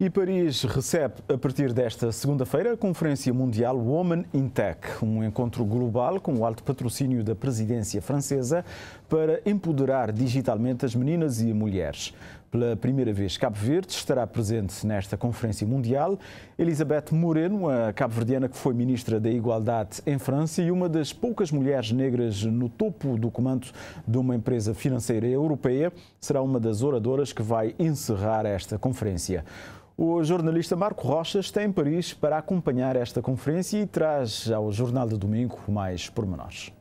E Paris recebe, a partir desta segunda-feira, a Conferência Mundial Women in Tech, um encontro global com o alto patrocínio da presidência francesa para empoderar digitalmente as meninas e mulheres. Pela primeira vez, Cabo Verde estará presente nesta Conferência Mundial. Elizabeth Moreno, a cabo-verdiana que foi ministra da Igualdade em França e uma das poucas mulheres negras no topo do comando de uma empresa financeira europeia, será uma das oradoras que vai encerrar esta conferência. O jornalista Marco Rocha está em Paris para acompanhar esta conferência e traz ao Jornal de Domingo mais pormenores.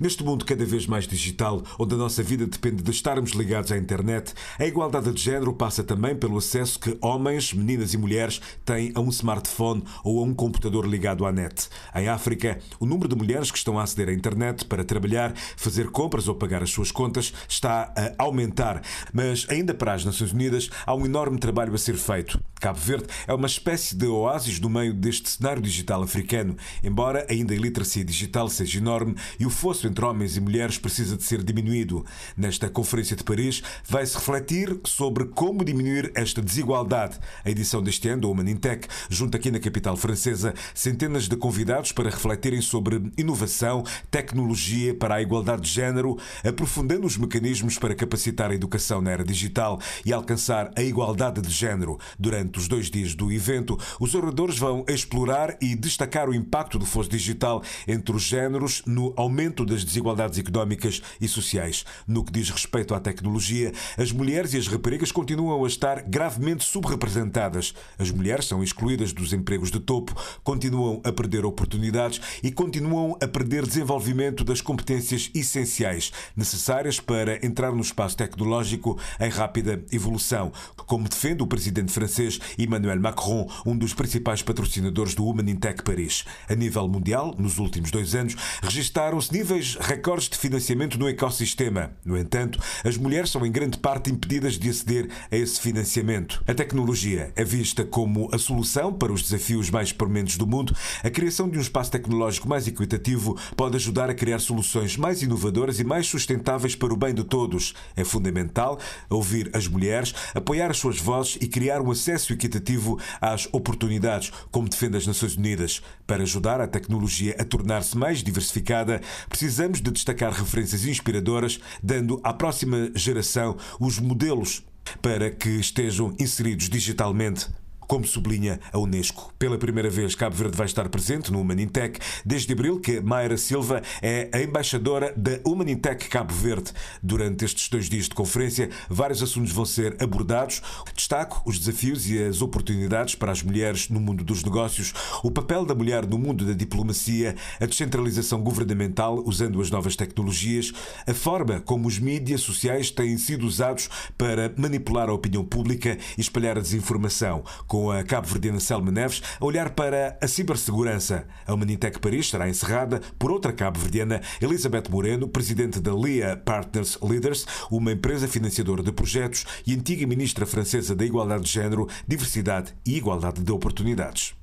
Neste mundo cada vez mais digital, onde a nossa vida depende de estarmos ligados à internet, a igualdade de género passa também pelo acesso que homens, meninas e mulheres têm a um smartphone ou a um computador ligado à net. Em África, o número de mulheres que estão a aceder à internet para trabalhar, fazer compras ou pagar as suas contas está a aumentar, mas ainda para as Nações Unidas há um enorme trabalho a ser feito. Cabo Verde é uma espécie de oásis no meio deste cenário digital africano, embora ainda a iliteracia digital seja enorme e o fosso entre homens e mulheres precisa de ser diminuído. Nesta Conferência de Paris vai-se refletir sobre como diminuir esta desigualdade. A edição deste ano, do Humanintech, junta aqui na capital francesa centenas de convidados para refletirem sobre inovação, tecnologia para a igualdade de género, aprofundando os mecanismos para capacitar a educação na era digital e alcançar a igualdade de género durante dos dois dias do evento, os oradores vão explorar e destacar o impacto do fosso digital entre os géneros no aumento das desigualdades económicas e sociais. No que diz respeito à tecnologia, as mulheres e as raparigas continuam a estar gravemente subrepresentadas. As mulheres são excluídas dos empregos de topo, continuam a perder oportunidades e continuam a perder desenvolvimento das competências essenciais necessárias para entrar no espaço tecnológico em rápida evolução. Como defende o presidente francês 2023, Emmanuel Macron, um dos principais patrocinadores do Women in Tech Paris. A nível mundial, nos últimos dois anos, registaram-se níveis recordes de financiamento no ecossistema. No entanto, as mulheres são em grande parte impedidas de aceder a esse financiamento. A tecnologia é vista como a solução para os desafios mais permanentes do mundo. A criação de um espaço tecnológico mais equitativo pode ajudar a criar soluções mais inovadoras e mais sustentáveis para o bem de todos. É fundamental ouvir as mulheres, apoiar as suas vozes e criar um acesso acesso equitativo às oportunidades, como defende as Nações Unidas. Para ajudar a tecnologia a tornar-se mais diversificada, precisamos de destacar referências inspiradoras, dando à próxima geração os modelos para que estejam inseridos digitalmente como sublinha a Unesco, pela primeira vez Cabo Verde vai estar presente no Humanintec desde abril que Mayra Silva é a embaixadora da Humanintec Cabo Verde. Durante estes dois dias de conferência, vários assuntos vão ser abordados. Destaco os desafios e as oportunidades para as mulheres no mundo dos negócios, o papel da mulher no mundo da diplomacia, a descentralização governamental usando as novas tecnologias, a forma como os mídias sociais têm sido usados para manipular a opinião pública e espalhar a desinformação com a cabo-verdiana Selma Neves, a olhar para a cibersegurança. A Manitec Paris será encerrada por outra cabo-verdiana, Elizabeth Moreno, presidente da LIA Partners Leaders, uma empresa financiadora de projetos e antiga ministra francesa da Igualdade de Género, Diversidade e Igualdade de Oportunidades.